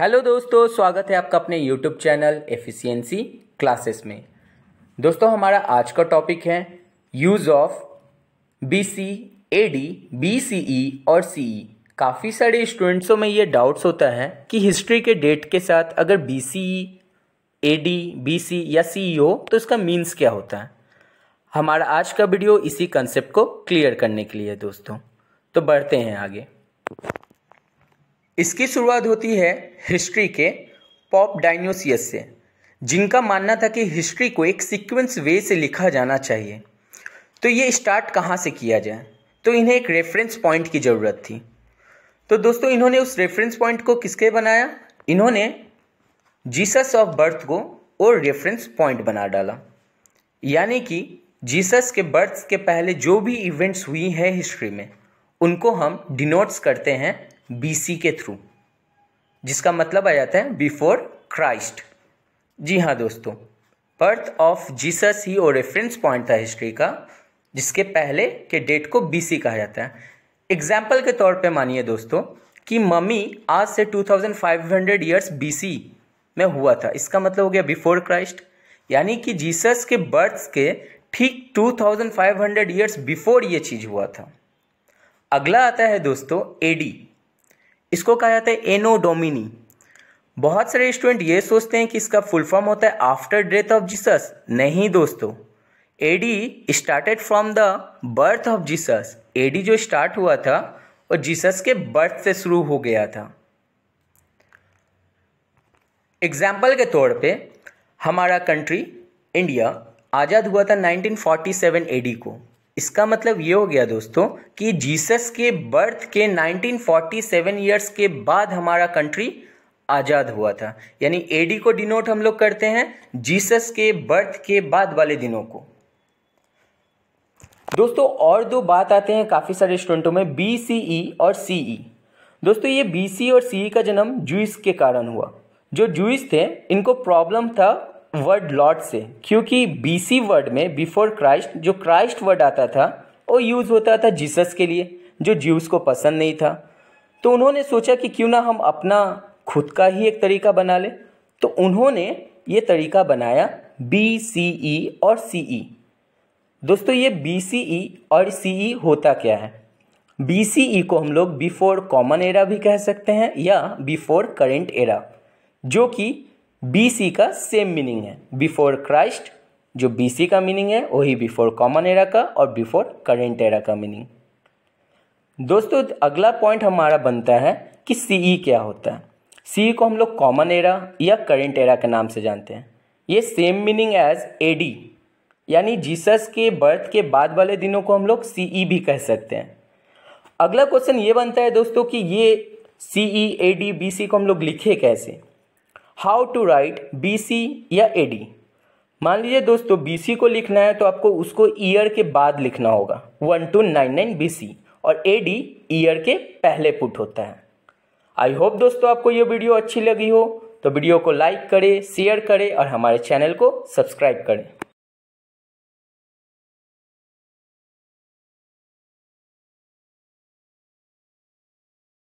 Hello दोस्तों स्वागत है आपका अपने यूट्यूब चैनल एफिशिएंसी क्लासेस में दोस्तों हमारा आज का टॉपिक है use of B C A D B C E और सी ई e। काफ़ी सारे स्टूडेंट्सों में ये डाउट्स होता है कि हिस्ट्री के डेट के साथ अगर B C E A D B C या सी ई e हो तो इसका मीन्स क्या होता है हमारा आज का वीडियो इसी कंसेप्ट को क्लियर करने के लिए दोस्तों तो बढ़ते हैं आगे इसकी शुरुआत होती है हिस्ट्री के पॉप डायनोसियस से जिनका मानना था कि हिस्ट्री को एक सीक्वेंस वे से लिखा जाना चाहिए तो ये स्टार्ट कहाँ से किया जाए तो इन्हें एक रेफरेंस पॉइंट की ज़रूरत थी तो दोस्तों इन्होंने उस रेफरेंस पॉइंट को किसके बनाया इन्होंने जीसस ऑफ बर्थ को और रेफरेंस पॉइंट बना डाला यानी कि जीसस के बर्थ के पहले जो भी इवेंट्स हुई हैं हिस्ट्री में उनको हम डिनोट्स करते हैं बीसी के थ्रू जिसका मतलब आ जाता है बिफोर क्राइस्ट जी हाँ दोस्तों बर्थ ऑफ जीसस ही वो रेफरेंस पॉइंट था हिस्ट्री का जिसके पहले के डेट को बीसी कहा जाता है एग्जाम्पल के तौर पे मानिए दोस्तों कि मम्मी आज से 2500 ईयर्स बीसी में हुआ था इसका मतलब हो गया बिफोर क्राइस्ट यानी कि जीसस के बर्थ के ठीक 2500 ईयर्स बिफोर ये चीज़ हुआ था अगला आता है दोस्तों एडी इसको कहा जाता है एनो डोमिनी बहुत सारे स्टूडेंट ये सोचते हैं कि इसका फुल फॉर्म होता है आफ्टर डेथ ऑफ जीसस नहीं दोस्तों AD started from the birth of Jesus AD जो स्टार्ट हुआ था वो जीसस के बर्थ से शुरू हो गया था एग्जाम्पल के तौर पे हमारा कंट्री इंडिया आज़ाद हुआ था 1947 एडी को इसका मतलब ये हो गया दोस्तों कि जीसस के बर्थ के 1947 ईयर्स के बाद हमारा कंट्री आज़ाद हुआ था यानी एडी को डिनोट हम लोग करते हैं जीसस के बर्थ के बाद वाले दिनों को दोस्तों और दो बात आते हैं काफ़ी सारे स्टूडेंटों में बी सी ई और सी ई e। दोस्तों ये बी सी और सीई e का जन्म जूस के कारण हुआ जो जूस थे इनको प्रॉब्लम था वर्ड लॉर्ड से क्योंकि बीसी वर्ड में बिफोर क्राइस्ट जो क्राइस्ट वर्ड आता था वो यूज़ होता था जीसस के लिए जो ज्यूस को पसंद नहीं था तो उन्होंने सोचा कि क्यों ना हम अपना खुद का ही एक तरीका बना लें तो उन्होंने ये तरीका बनाया बी सी ई और सी ई e। दोस्तों ये बी सी ई और सी ई e होता क्या है बी सी ई को हम लोग बिफोर कॉमन एरा भी कह सकते हैं या बिफोर करेंट एरा जो कि बी सी का सेम मीनिंग है बिफोर क्राइस्ट जो बी सी का मीनिंग है वही बिफोर कॉमन एरा का और बिफोर करेंट एरा का मीनिंग दोस्तों अगला पॉइंट हमारा बनता है कि सी ई e क्या होता है सी e को हम लोग कॉमन एरा या करेंट एरा के नाम से जानते हैं ये same meaning as A D यानी जीसस के बर्थ के बाद वाले दिनों को हम लोग सी ई e भी कह सकते हैं अगला क्वेश्चन ये बनता है दोस्तों कि ये सी ई ए डी बी सी को हम लोग लिखे कैसे how to write B C या ए डी मान लीजिए दोस्तों बी सी को लिखना है तो आपको उसको ईयर के बाद लिखना होगा one two nine nine B C और ए डी ईयर के पहले पुट होता है आई होप दोस्तों आपको ये वीडियो अच्छी लगी हो तो वीडियो को लाइक करें शेयर करें और हमारे चैनल को सब्सक्राइब करें